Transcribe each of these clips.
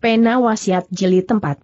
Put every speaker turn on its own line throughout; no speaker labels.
Pena Wasiat jeli 45.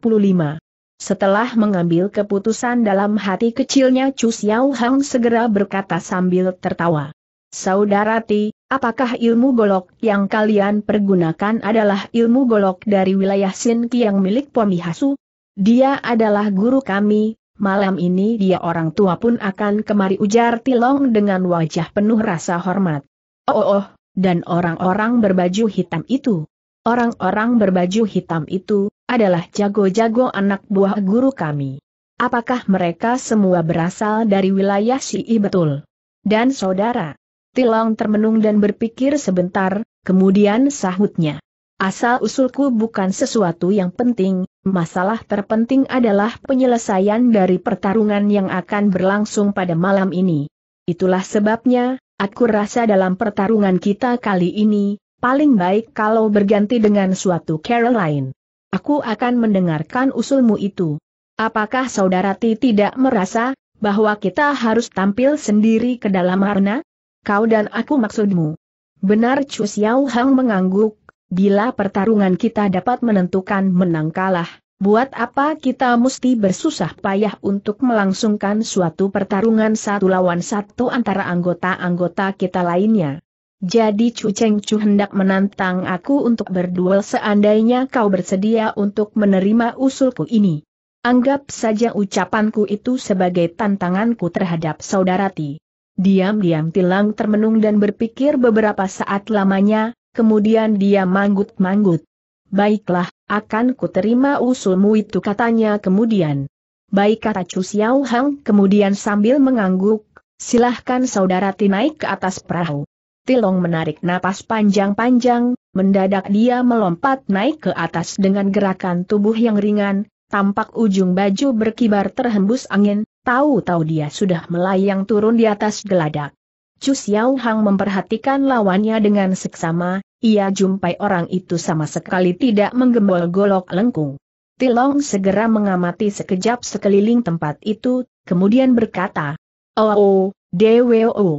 Setelah mengambil keputusan dalam hati kecilnya Chu Xiao Hang segera berkata sambil tertawa. Saudara Ti, apakah ilmu golok yang kalian pergunakan adalah ilmu golok dari wilayah Sin yang milik Pomi Hasu? Dia adalah guru kami, malam ini dia orang tua pun akan kemari ujar Tilong dengan wajah penuh rasa hormat. Oh oh, oh dan orang-orang berbaju hitam itu Orang-orang berbaju hitam itu, adalah jago-jago anak buah guru kami. Apakah mereka semua berasal dari wilayah Si'i betul? Dan saudara, Tilong termenung dan berpikir sebentar, kemudian sahutnya. Asal-usulku bukan sesuatu yang penting, masalah terpenting adalah penyelesaian dari pertarungan yang akan berlangsung pada malam ini. Itulah sebabnya, aku rasa dalam pertarungan kita kali ini, paling baik kalau berganti dengan suatu lain. Aku akan mendengarkan usulmu itu. Apakah saudara Ti tidak merasa bahwa kita harus tampil sendiri ke dalam arena? Kau dan aku maksudmu. Benar Chu Xiao Hang mengangguk, bila pertarungan kita dapat menentukan menang kalah, buat apa kita mesti bersusah payah untuk melangsungkan suatu pertarungan satu lawan satu antara anggota-anggota kita lainnya? Jadi Chu Cheng Chu hendak menantang aku untuk berduel seandainya kau bersedia untuk menerima usulku ini. Anggap saja ucapanku itu sebagai tantanganku terhadap saudara Ti. Diam-diam Tilang termenung dan berpikir beberapa saat lamanya, kemudian dia manggut-manggut. Baiklah, akan ku terima usulmu itu katanya kemudian. Baik kata Chu Xiao Hang kemudian sambil mengangguk, silahkan saudara Ti naik ke atas perahu. Tilong menarik napas panjang-panjang, mendadak dia melompat naik ke atas dengan gerakan tubuh yang ringan, tampak ujung baju berkibar terhembus angin, tahu-tahu dia sudah melayang turun di atas geladak. Chu Xiao Hang memperhatikan lawannya dengan seksama, ia jumpai orang itu sama sekali tidak menggembol golok lengkung. Tilong segera mengamati sekejap sekeliling tempat itu, kemudian berkata, Oh, oh, oh.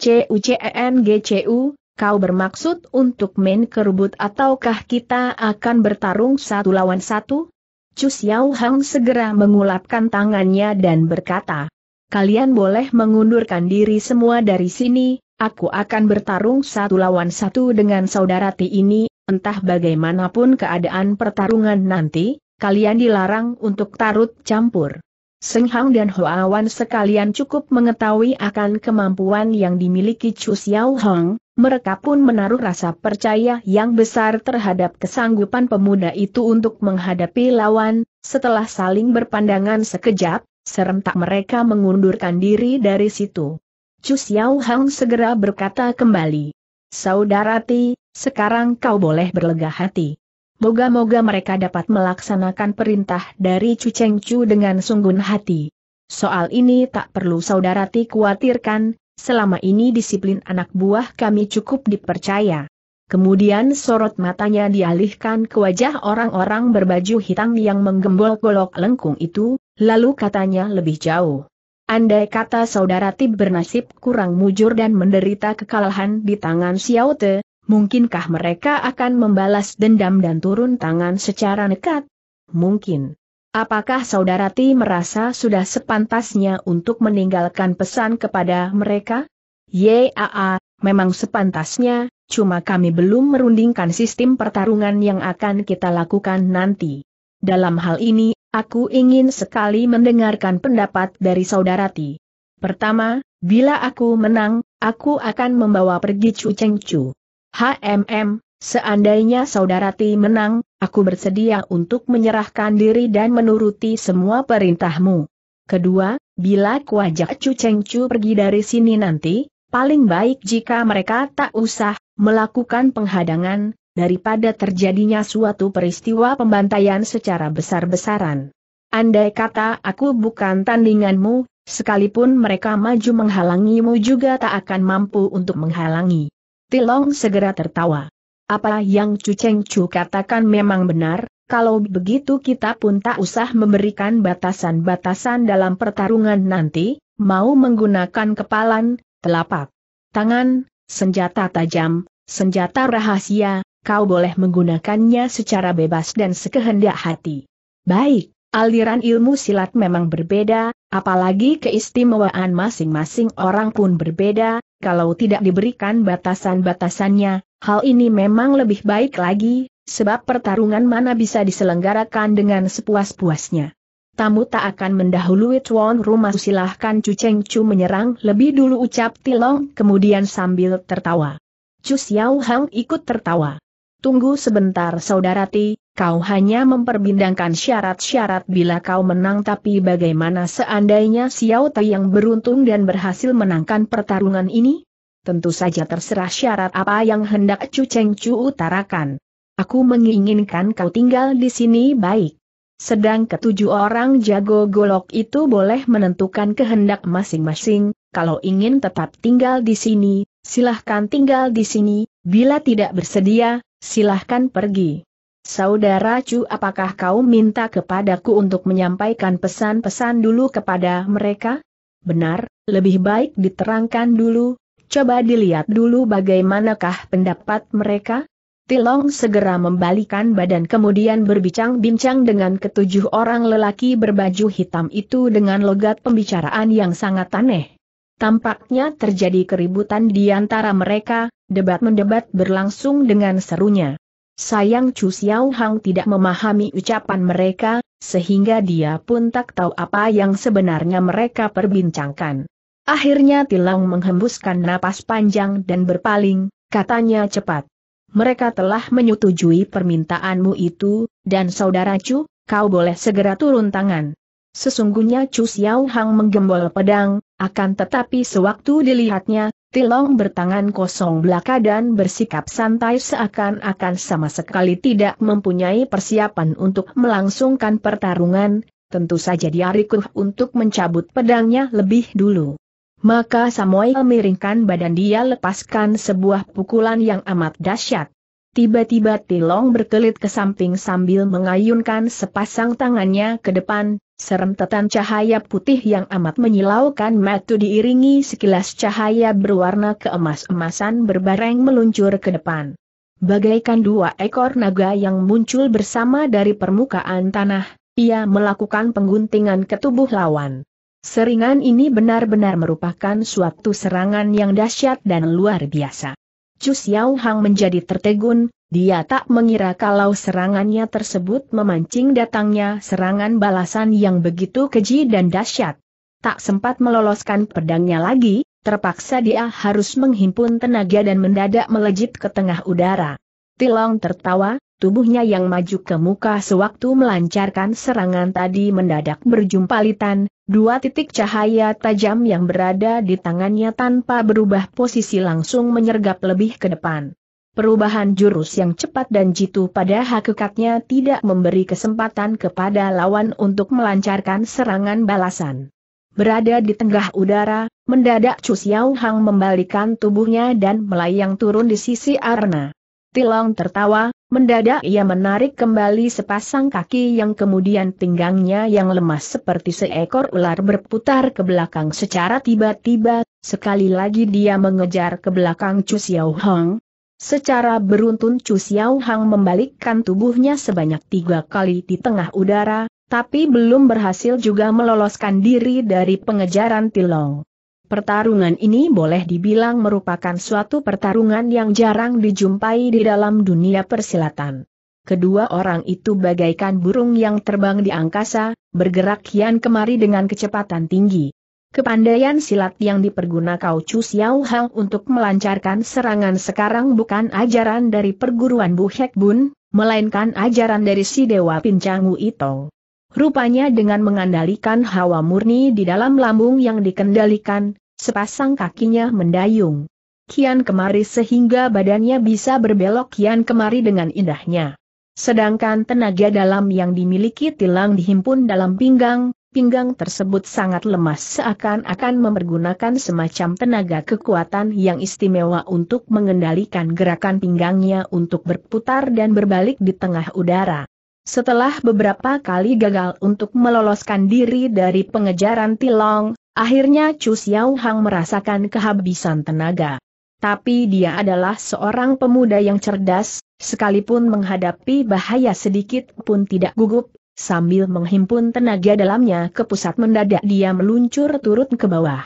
CUCENGCU, e kau bermaksud untuk main kerubut ataukah kita akan bertarung satu lawan satu? Chu Xiao Hang segera mengulapkan tangannya dan berkata, Kalian boleh mengundurkan diri semua dari sini, aku akan bertarung satu lawan satu dengan saudara Ti ini, entah bagaimanapun keadaan pertarungan nanti, kalian dilarang untuk tarut campur. Seng Hang dan Hoa Wan sekalian cukup mengetahui akan kemampuan yang dimiliki Chu Xiao Hong, mereka pun menaruh rasa percaya yang besar terhadap kesanggupan pemuda itu untuk menghadapi lawan, setelah saling berpandangan sekejap, serentak mereka mengundurkan diri dari situ. Chu Xiao Hong segera berkata kembali, Saudara Ti, sekarang kau boleh berlega hati. Moga-moga mereka dapat melaksanakan perintah dari Chu Cheng Chu dengan sungguh hati. Soal ini tak perlu saudara Ti khawatirkan, selama ini disiplin anak buah kami cukup dipercaya. Kemudian sorot matanya dialihkan ke wajah orang-orang berbaju hitam yang menggembol-golok lengkung itu, lalu katanya lebih jauh. Andai kata saudara Ti bernasib kurang mujur dan menderita kekalahan di tangan Xiao Te, Mungkinkah mereka akan membalas dendam dan turun tangan secara nekat? Mungkin. Apakah saudara Ti merasa sudah sepantasnya untuk meninggalkan pesan kepada mereka? Yaa, memang sepantasnya, cuma kami belum merundingkan sistem pertarungan yang akan kita lakukan nanti. Dalam hal ini, aku ingin sekali mendengarkan pendapat dari saudara Ti. Pertama, bila aku menang, aku akan membawa pergi Chu Cheng Chu. HMM, seandainya saudara Ti menang, aku bersedia untuk menyerahkan diri dan menuruti semua perintahmu. Kedua, bila kuajak cu Cheng Chu pergi dari sini nanti, paling baik jika mereka tak usah melakukan penghadangan, daripada terjadinya suatu peristiwa pembantaian secara besar-besaran. Andai kata aku bukan tandinganmu, sekalipun mereka maju menghalangimu juga tak akan mampu untuk menghalangi. Tilong segera tertawa. Apa yang Cu Cheng Chu katakan memang benar, kalau begitu kita pun tak usah memberikan batasan-batasan dalam pertarungan nanti, mau menggunakan kepalan, telapak, tangan, senjata tajam, senjata rahasia, kau boleh menggunakannya secara bebas dan sekehendak hati. Baik, Aliran ilmu silat memang berbeda, apalagi keistimewaan masing-masing orang pun berbeda, kalau tidak diberikan batasan-batasannya, hal ini memang lebih baik lagi, sebab pertarungan mana bisa diselenggarakan dengan sepuas-puasnya. Tamu tak akan mendahului tuan rumah silahkan cu Cheng Chu menyerang lebih dulu ucap Tilong kemudian sambil tertawa. Chu Xiao Hang ikut tertawa. Tunggu sebentar saudara Ti, Kau hanya memperbindangkan syarat-syarat bila kau menang tapi bagaimana seandainya Xiao Tai yang beruntung dan berhasil menangkan pertarungan ini? Tentu saja terserah syarat apa yang hendak Chu Cheng Chu utarakan. Aku menginginkan kau tinggal di sini baik. Sedang ketujuh orang jago golok itu boleh menentukan kehendak masing-masing, kalau ingin tetap tinggal di sini, silahkan tinggal di sini, bila tidak bersedia, silahkan pergi. Saudara Chu apakah kau minta kepadaku untuk menyampaikan pesan-pesan dulu kepada mereka? Benar, lebih baik diterangkan dulu, coba dilihat dulu bagaimanakah pendapat mereka? Tilong segera membalikan badan kemudian berbincang-bincang dengan ketujuh orang lelaki berbaju hitam itu dengan logat pembicaraan yang sangat aneh. Tampaknya terjadi keributan di antara mereka, debat-mendebat berlangsung dengan serunya. Sayang Chu Xiao Hang tidak memahami ucapan mereka, sehingga dia pun tak tahu apa yang sebenarnya mereka perbincangkan. Akhirnya Tilang menghembuskan napas panjang dan berpaling, katanya cepat. Mereka telah menyetujui permintaanmu itu, dan saudara Chu, kau boleh segera turun tangan. Sesungguhnya Chu Xiao Hang menggembol pedang, akan tetapi sewaktu dilihatnya, Tilong bertangan kosong belaka dan bersikap santai seakan-akan sama sekali tidak mempunyai persiapan untuk melangsungkan pertarungan, tentu saja dia rikuh untuk mencabut pedangnya lebih dulu. Maka Samuel miringkan badan dia lepaskan sebuah pukulan yang amat dahsyat. Tiba-tiba Tilong berkelit ke samping sambil mengayunkan sepasang tangannya ke depan, Serentetan cahaya putih yang amat menyilaukan matu diiringi sekilas cahaya berwarna keemas-emasan berbareng meluncur ke depan. Bagaikan dua ekor naga yang muncul bersama dari permukaan tanah, ia melakukan pengguntingan ke tubuh lawan. Seringan ini benar-benar merupakan suatu serangan yang dahsyat dan luar biasa. Chu Xiaohang menjadi tertegun, dia tak mengira kalau serangannya tersebut memancing datangnya serangan balasan yang begitu keji dan dahsyat. Tak sempat meloloskan pedangnya lagi, terpaksa dia harus menghimpun tenaga dan mendadak melejit ke tengah udara. Tilong tertawa, tubuhnya yang maju ke muka sewaktu melancarkan serangan tadi mendadak berjumpa litan, dua titik cahaya tajam yang berada di tangannya tanpa berubah posisi langsung menyergap lebih ke depan. Perubahan jurus yang cepat dan jitu pada hakikatnya tidak memberi kesempatan kepada lawan untuk melancarkan serangan balasan. Berada di tengah udara, mendadak Chu Xiao Hang membalikan tubuhnya dan melayang turun di sisi Arna. Tilong tertawa, mendadak ia menarik kembali sepasang kaki yang kemudian pinggangnya yang lemas seperti seekor ular berputar ke belakang secara tiba-tiba, sekali lagi dia mengejar ke belakang Chu Xiao Hang, Secara beruntun Chu Xiao Hang membalikkan tubuhnya sebanyak tiga kali di tengah udara, tapi belum berhasil juga meloloskan diri dari pengejaran Tilong. Pertarungan ini boleh dibilang merupakan suatu pertarungan yang jarang dijumpai di dalam dunia persilatan. Kedua orang itu bagaikan burung yang terbang di angkasa, bergerak kian kemari dengan kecepatan tinggi. Kepandaian silat yang diperguna Kau Chu Xiao Hang untuk melancarkan serangan sekarang bukan ajaran dari perguruan Bu Hek Bun, melainkan ajaran dari si Dewa Pincang Wu Itong. Rupanya dengan mengandalkan hawa murni di dalam lambung yang dikendalikan, sepasang kakinya mendayung. Kian kemari sehingga badannya bisa berbelok kian kemari dengan indahnya. Sedangkan tenaga dalam yang dimiliki tilang dihimpun dalam pinggang, pinggang tersebut sangat lemas seakan-akan mempergunakan semacam tenaga kekuatan yang istimewa untuk mengendalikan gerakan pinggangnya untuk berputar dan berbalik di tengah udara. Setelah beberapa kali gagal untuk meloloskan diri dari pengejaran Tilong, akhirnya Chu Xiao Hang merasakan kehabisan tenaga. Tapi dia adalah seorang pemuda yang cerdas, sekalipun menghadapi bahaya sedikit pun tidak gugup, Sambil menghimpun tenaga dalamnya ke pusat mendadak dia meluncur turut ke bawah.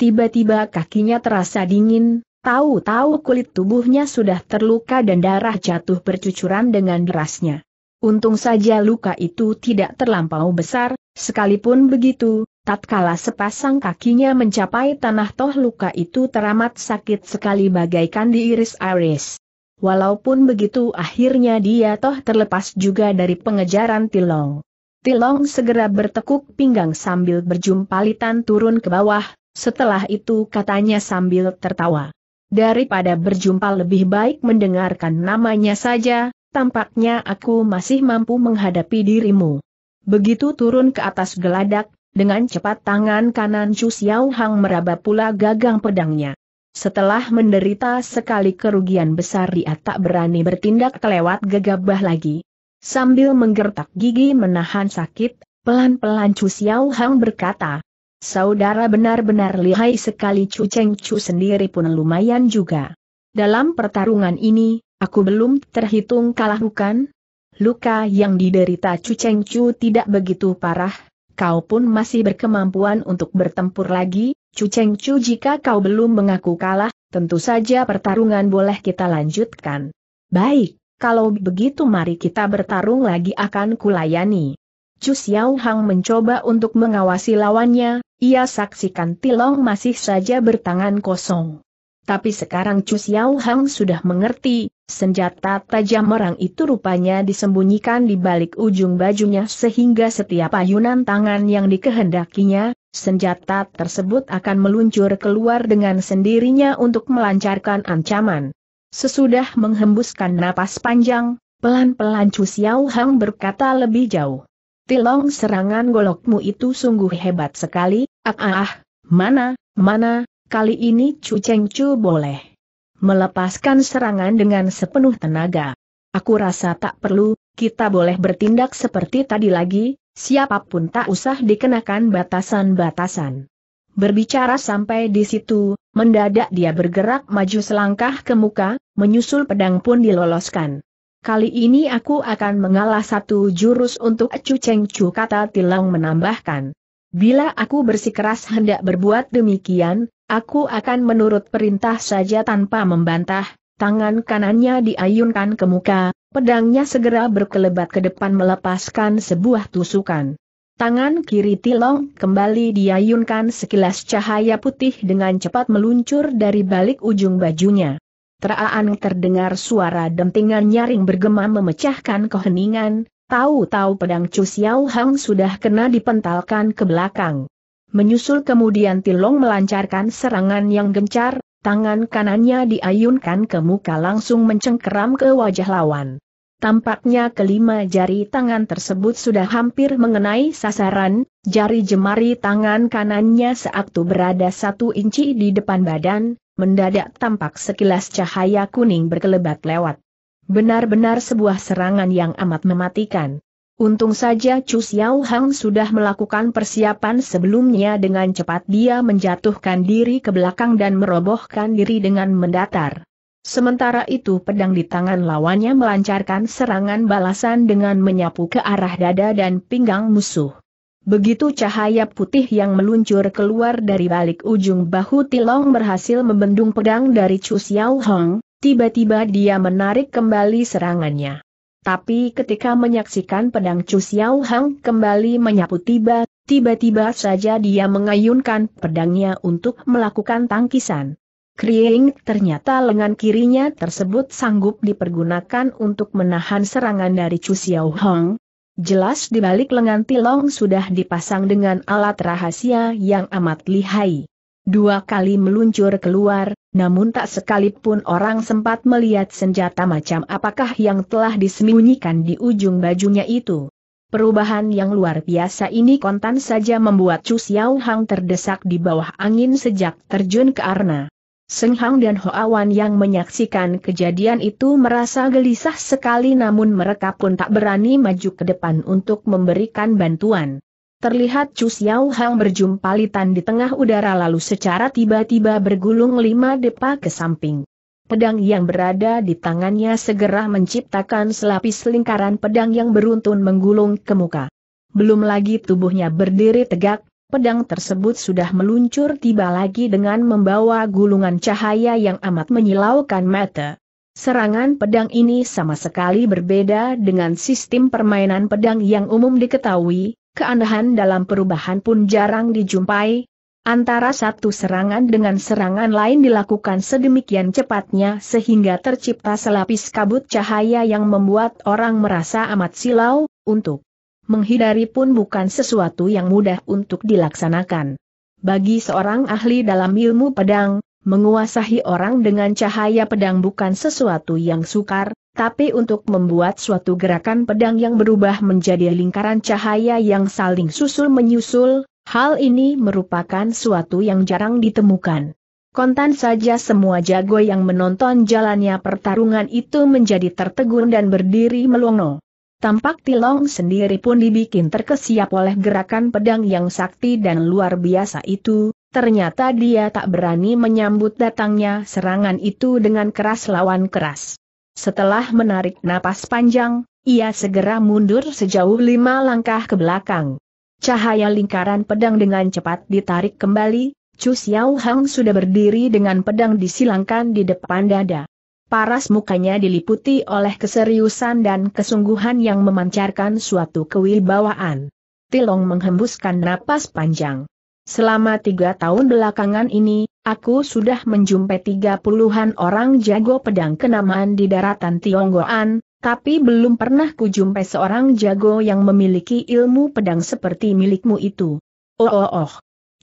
Tiba-tiba kakinya terasa dingin, tahu-tahu kulit tubuhnya sudah terluka dan darah jatuh bercucuran dengan derasnya. Untung saja luka itu tidak terlampau besar, sekalipun begitu, tatkala sepasang kakinya mencapai tanah toh luka itu teramat sakit sekali bagaikan diiris-iris. Walaupun begitu akhirnya dia toh terlepas juga dari pengejaran Tilong. Tilong segera bertekuk pinggang sambil berjumpalitan turun ke bawah, setelah itu katanya sambil tertawa. Daripada berjumpa lebih baik mendengarkan namanya saja, tampaknya aku masih mampu menghadapi dirimu. Begitu turun ke atas geladak, dengan cepat tangan kanan Chu Xiao meraba pula gagang pedangnya. Setelah menderita sekali kerugian besar dia tak berani bertindak kelewat gegabah lagi. Sambil menggertak gigi menahan sakit, pelan-pelan Chu Xiao Hang berkata, Saudara benar-benar lihai sekali Chu Cheng Chu sendiri pun lumayan juga. Dalam pertarungan ini, aku belum terhitung kalah bukan? Luka yang diderita Chu Cheng Chu tidak begitu parah, kau pun masih berkemampuan untuk bertempur lagi, Chu Cheng Chu jika kau belum mengaku kalah, tentu saja pertarungan boleh kita lanjutkan. Baik, kalau begitu mari kita bertarung lagi akan kulayani. Chu Xiao Hang mencoba untuk mengawasi lawannya, ia saksikan Tilong masih saja bertangan kosong. Tapi sekarang Chu Xiao Hang sudah mengerti, senjata tajam orang itu rupanya disembunyikan di balik ujung bajunya sehingga setiap ayunan tangan yang dikehendakinya, senjata tersebut akan meluncur keluar dengan sendirinya untuk melancarkan ancaman. Sesudah menghembuskan napas panjang, pelan-pelan Chu Xiao Hang berkata lebih jauh. Tilong serangan golokmu itu sungguh hebat sekali, ah ah, ah mana, mana, kali ini Chu Cheng Chu boleh melepaskan serangan dengan sepenuh tenaga. Aku rasa tak perlu, kita boleh bertindak seperti tadi lagi, siapapun tak usah dikenakan batasan-batasan. Berbicara sampai di situ, mendadak dia bergerak maju selangkah ke muka, menyusul pedang pun diloloskan. Kali ini aku akan mengalah satu jurus untuk Acu Cheng Chu kata Tilang menambahkan. Bila aku bersikeras hendak berbuat demikian, aku akan menurut perintah saja tanpa membantah, tangan kanannya diayunkan ke muka, pedangnya segera berkelebat ke depan melepaskan sebuah tusukan. Tangan kiri Tilong kembali diayunkan sekilas cahaya putih dengan cepat meluncur dari balik ujung bajunya. Teraan terdengar suara dentingan nyaring bergema memecahkan keheningan, tahu-tahu pedang Chu Xiao Hang sudah kena dipentalkan ke belakang. Menyusul kemudian Tilong melancarkan serangan yang gencar, Tangan kanannya diayunkan ke muka langsung mencengkeram ke wajah lawan. Tampaknya kelima jari tangan tersebut sudah hampir mengenai sasaran, jari jemari tangan kanannya seaktu berada satu inci di depan badan, mendadak tampak sekilas cahaya kuning berkelebat lewat. Benar-benar sebuah serangan yang amat mematikan. Untung saja Chu Xiao Hang sudah melakukan persiapan sebelumnya dengan cepat dia menjatuhkan diri ke belakang dan merobohkan diri dengan mendatar. Sementara itu pedang di tangan lawannya melancarkan serangan balasan dengan menyapu ke arah dada dan pinggang musuh. Begitu cahaya putih yang meluncur keluar dari balik ujung bahu Tilong berhasil membendung pedang dari Chu Xiao Hang, tiba-tiba dia menarik kembali serangannya. Tapi ketika menyaksikan pedang Chu Xiao Hang kembali menyapu tiba, tiba-tiba saja dia mengayunkan pedangnya untuk melakukan tangkisan. Kriing ternyata lengan kirinya tersebut sanggup dipergunakan untuk menahan serangan dari Chu Xiao Hang. Jelas di balik lengan Tilong sudah dipasang dengan alat rahasia yang amat lihai. Dua kali meluncur keluar, namun tak sekalipun orang sempat melihat senjata macam apakah yang telah disembunyikan di ujung bajunya itu. Perubahan yang luar biasa ini kontan saja membuat Chu Xiao Hang terdesak di bawah angin sejak terjun ke arna. Seng Hang dan Hoawan yang menyaksikan kejadian itu merasa gelisah sekali namun mereka pun tak berani maju ke depan untuk memberikan bantuan. Terlihat Chu Xiao Hang berjumpa litan di tengah udara lalu secara tiba-tiba bergulung lima depa ke samping. Pedang yang berada di tangannya segera menciptakan selapis lingkaran pedang yang beruntun menggulung ke muka. Belum lagi tubuhnya berdiri tegak, pedang tersebut sudah meluncur tiba lagi dengan membawa gulungan cahaya yang amat menyilaukan mata. Serangan pedang ini sama sekali berbeda dengan sistem permainan pedang yang umum diketahui, keanehan dalam perubahan pun jarang dijumpai. Antara satu serangan dengan serangan lain dilakukan sedemikian cepatnya sehingga tercipta selapis kabut cahaya yang membuat orang merasa amat silau, untuk menghindari pun bukan sesuatu yang mudah untuk dilaksanakan. Bagi seorang ahli dalam ilmu pedang, menguasai orang dengan cahaya pedang bukan sesuatu yang sukar, tapi untuk membuat suatu gerakan pedang yang berubah menjadi lingkaran cahaya yang saling susul-menyusul, hal ini merupakan suatu yang jarang ditemukan. Kontan saja semua jago yang menonton jalannya pertarungan itu menjadi tertegun dan berdiri melongo. Tampak Tilong sendiri pun dibikin terkesiap oleh gerakan pedang yang sakti dan luar biasa itu, ternyata dia tak berani menyambut datangnya serangan itu dengan keras lawan keras. Setelah menarik napas panjang, ia segera mundur sejauh lima langkah ke belakang. Cahaya lingkaran pedang dengan cepat ditarik kembali, Chu Xiao Hang sudah berdiri dengan pedang disilangkan di depan dada. Paras mukanya diliputi oleh keseriusan dan kesungguhan yang memancarkan suatu kewibawaan. Tilong menghembuskan napas panjang. Selama tiga tahun belakangan ini, aku sudah menjumpai tiga puluhan orang jago pedang kenamaan di daratan Tionggoan, tapi belum pernah kujumpai seorang jago yang memiliki ilmu pedang seperti milikmu itu. Oh oh oh.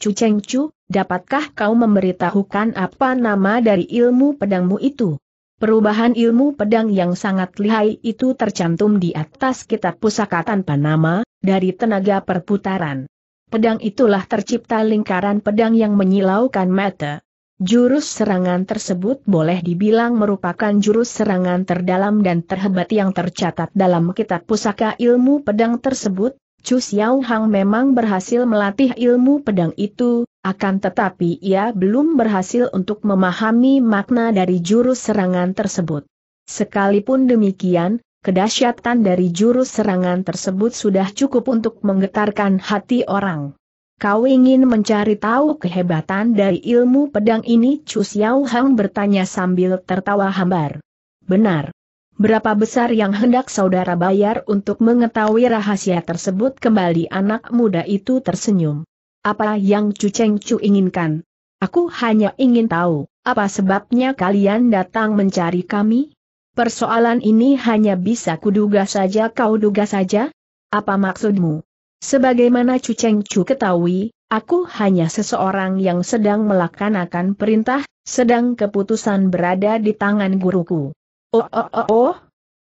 Chu Cheng Chu, dapatkah kau memberitahukan apa nama dari ilmu pedangmu itu? Perubahan ilmu pedang yang sangat lihai itu tercantum di atas kitab pusaka tanpa nama, dari tenaga perputaran pedang itulah tercipta lingkaran pedang yang menyilaukan mata. Jurus serangan tersebut boleh dibilang merupakan jurus serangan terdalam dan terhebat yang tercatat dalam kitab pusaka ilmu pedang tersebut, Chu Xiao Hang memang berhasil melatih ilmu pedang itu, akan tetapi ia belum berhasil untuk memahami makna dari jurus serangan tersebut. Sekalipun demikian, Kedahsyatan dari jurus serangan tersebut sudah cukup untuk menggetarkan hati orang. Kau ingin mencari tahu kehebatan dari ilmu pedang ini? Chu Xiao Hang bertanya sambil tertawa hambar. Benar. Berapa besar yang hendak saudara bayar untuk mengetahui rahasia tersebut kembali anak muda itu tersenyum. Apa yang Chu Cheng Chu inginkan? Aku hanya ingin tahu, apa sebabnya kalian datang mencari kami? Persoalan ini hanya bisa kuduga saja kau duga saja? Apa maksudmu? Sebagaimana Chu Cheng Chu ketahui, aku hanya seseorang yang sedang melaksanakan perintah, sedang keputusan berada di tangan guruku. Oh oh oh oh.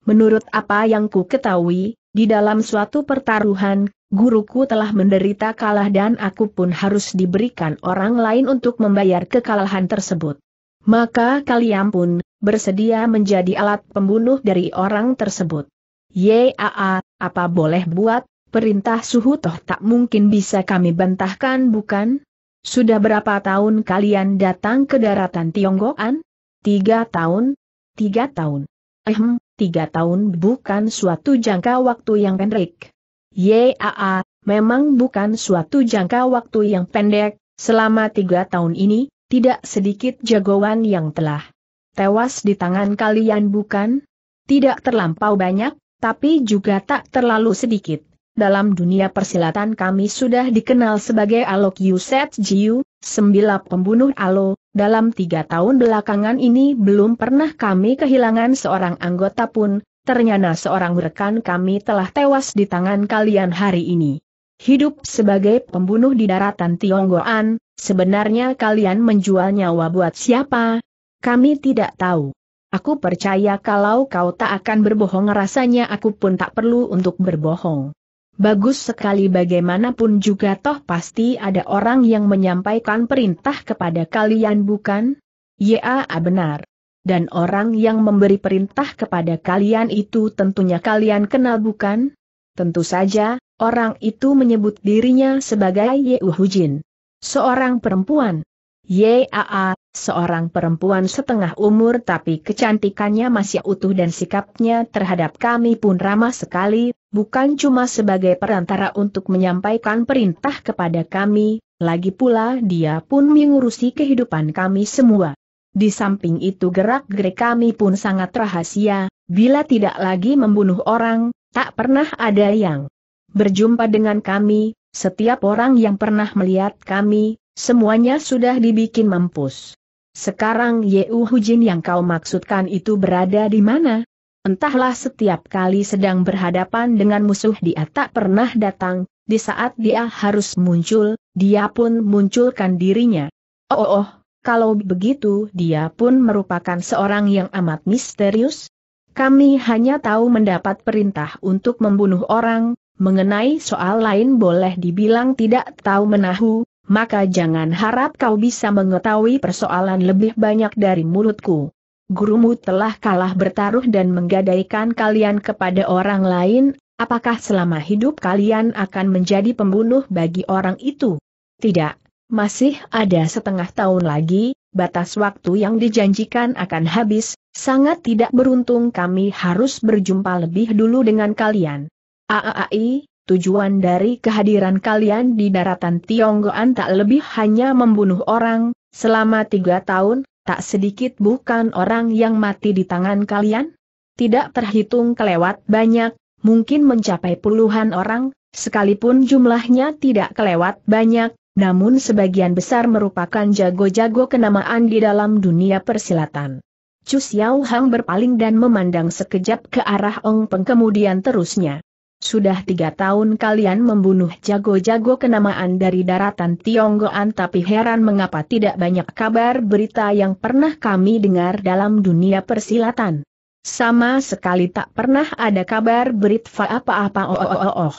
Menurut apa yang ku ketahui, di dalam suatu pertaruhan, guruku telah menderita kalah dan aku pun harus diberikan orang lain untuk membayar kekalahan tersebut. Maka kalian pun, bersedia menjadi alat pembunuh dari orang tersebut. Yaa, apa boleh buat, perintah suhu toh tak mungkin bisa kami bantahkan bukan? Sudah berapa tahun kalian datang ke daratan Tionggoan? Tiga tahun? Tiga tahun. Ehem, tiga tahun bukan suatu jangka waktu yang pendek. Yaa, memang bukan suatu jangka waktu yang pendek, selama tiga tahun ini, tidak sedikit jagoan yang telah tewas di tangan kalian bukan? Tidak terlampau banyak, tapi juga tak terlalu sedikit. Dalam dunia persilatan kami sudah dikenal sebagai Alok Yuset Jiu, sembilan pembunuh Alo, dalam tiga tahun belakangan ini belum pernah kami kehilangan seorang anggota pun, ternyata seorang rekan kami telah tewas di tangan kalian hari ini. Hidup sebagai pembunuh di daratan Tionggoan, sebenarnya kalian menjual nyawa buat siapa, kami tidak tahu. Aku percaya kalau kau tak akan berbohong rasanya aku pun tak perlu untuk berbohong. Bagus sekali bagaimanapun juga toh pasti ada orang yang menyampaikan perintah kepada kalian bukan? Ya benar. Dan orang yang memberi perintah kepada kalian itu tentunya kalian kenal bukan? Tentu saja, orang itu menyebut dirinya sebagai Yehujin. Seorang perempuan. Yaa, seorang perempuan setengah umur tapi kecantikannya masih utuh dan sikapnya terhadap kami pun ramah sekali, bukan cuma sebagai perantara untuk menyampaikan perintah kepada kami, lagi pula dia pun mengurusi kehidupan kami semua. Di samping itu gerak-gerik kami pun sangat rahasia, bila tidak lagi membunuh orang, tak pernah ada yang berjumpa dengan kami, setiap orang yang pernah melihat kami, Semuanya sudah dibikin mampus. Sekarang Yeu Hujin yang kau maksudkan itu berada di mana? Entahlah setiap kali sedang berhadapan dengan musuh dia tak pernah datang, di saat dia harus muncul, dia pun munculkan dirinya. Oh, oh, oh kalau begitu dia pun merupakan seorang yang amat misterius. Kami hanya tahu mendapat perintah untuk membunuh orang, mengenai soal lain boleh dibilang tidak tahu menahu, maka jangan harap kau bisa mengetahui persoalan lebih banyak dari mulutku. Gurumu telah kalah bertaruh dan menggadaikan kalian kepada orang lain, apakah selama hidup kalian akan menjadi pembunuh bagi orang itu? Tidak, masih ada setengah tahun lagi, batas waktu yang dijanjikan akan habis, sangat tidak beruntung kami harus berjumpa lebih dulu dengan kalian. Aaai tujuan dari kehadiran kalian di daratan Tionggoan tak lebih hanya membunuh orang, selama tiga tahun, tak sedikit bukan orang yang mati di tangan kalian? Tidak terhitung kelewat banyak, mungkin mencapai puluhan orang, sekalipun jumlahnya tidak kelewat banyak, namun sebagian besar merupakan jago-jago kenamaan di dalam dunia persilatan. Chu Xiao Hang berpaling dan memandang sekejap ke arah Ong Peng kemudian terusnya. Sudah tiga tahun kalian membunuh jago-jago kenamaan dari daratan Tionggoan tapi heran mengapa tidak banyak kabar berita yang pernah kami dengar dalam dunia persilatan. Sama sekali tak pernah ada kabar berita apa-apa oh, oh, oh, oh.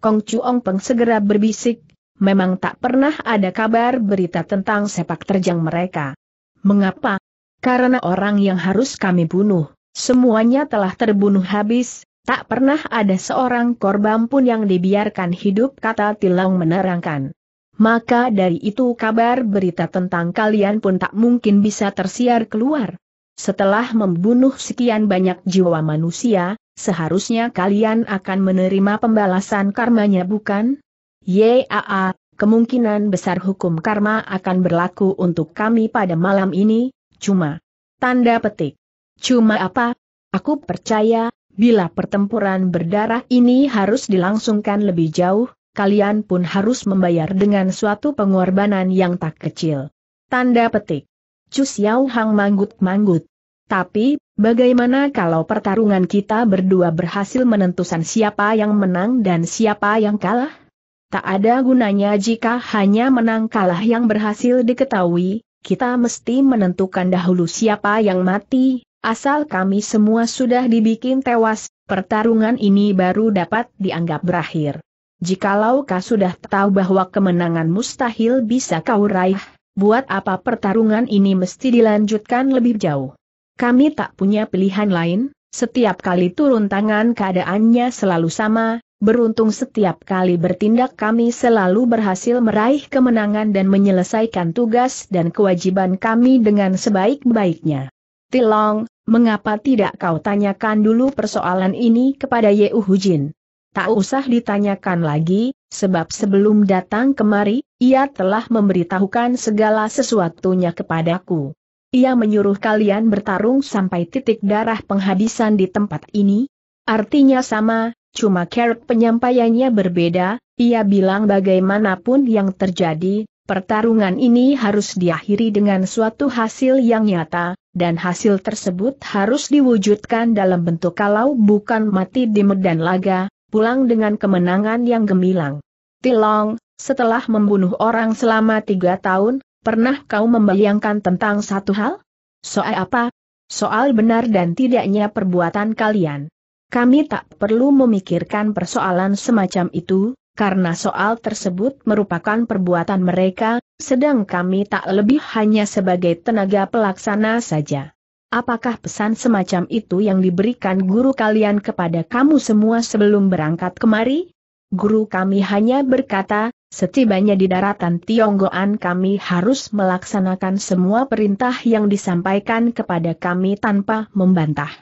Kong Chuong Peng segera berbisik, memang tak pernah ada kabar berita tentang sepak terjang mereka. Mengapa? Karena orang yang harus kami bunuh, semuanya telah terbunuh habis, Tak pernah ada seorang korban pun yang dibiarkan hidup kata Tilang menerangkan. Maka dari itu kabar berita tentang kalian pun tak mungkin bisa tersiar keluar. Setelah membunuh sekian banyak jiwa manusia, seharusnya kalian akan menerima pembalasan karmanya bukan? Yaa, kemungkinan besar hukum karma akan berlaku untuk kami pada malam ini, cuma. Tanda petik. Cuma apa? Aku percaya, Bila pertempuran berdarah ini harus dilangsungkan lebih jauh, kalian pun harus membayar dengan suatu pengorbanan yang tak kecil. Tanda petik. Chu Xiao Hang manggut-manggut. Tapi, bagaimana kalau pertarungan kita berdua berhasil menentukan siapa yang menang dan siapa yang kalah? Tak ada gunanya jika hanya menang kalah yang berhasil diketahui, kita mesti menentukan dahulu siapa yang mati, Asal kami semua sudah dibikin tewas, pertarungan ini baru dapat dianggap berakhir. Jikalau kau sudah tahu bahwa kemenangan mustahil bisa kau raih, buat apa pertarungan ini mesti dilanjutkan lebih jauh? Kami tak punya pilihan lain, setiap kali turun tangan keadaannya selalu sama, beruntung setiap kali bertindak kami selalu berhasil meraih kemenangan dan menyelesaikan tugas dan kewajiban kami dengan sebaik-baiknya. Tilong, Mengapa tidak kau tanyakan dulu persoalan ini kepada Yeu Hujin? Tak usah ditanyakan lagi, sebab sebelum datang kemari, ia telah memberitahukan segala sesuatunya kepadaku. Ia menyuruh kalian bertarung sampai titik darah penghabisan di tempat ini. Artinya sama, cuma kerek penyampaiannya berbeda, ia bilang bagaimanapun yang terjadi, pertarungan ini harus diakhiri dengan suatu hasil yang nyata, dan hasil tersebut harus diwujudkan dalam bentuk kalau bukan mati di medan laga, pulang dengan kemenangan yang gemilang. Tilong, setelah membunuh orang selama tiga tahun, pernah kau membayangkan tentang satu hal? Soal apa? Soal benar dan tidaknya perbuatan kalian. Kami tak perlu memikirkan persoalan semacam itu, karena soal tersebut merupakan perbuatan mereka, sedang kami tak lebih hanya sebagai tenaga pelaksana saja. Apakah pesan semacam itu yang diberikan guru kalian kepada kamu semua sebelum berangkat kemari? Guru kami hanya berkata, setibanya di daratan Tionggoan kami harus melaksanakan semua perintah yang disampaikan kepada kami tanpa membantah.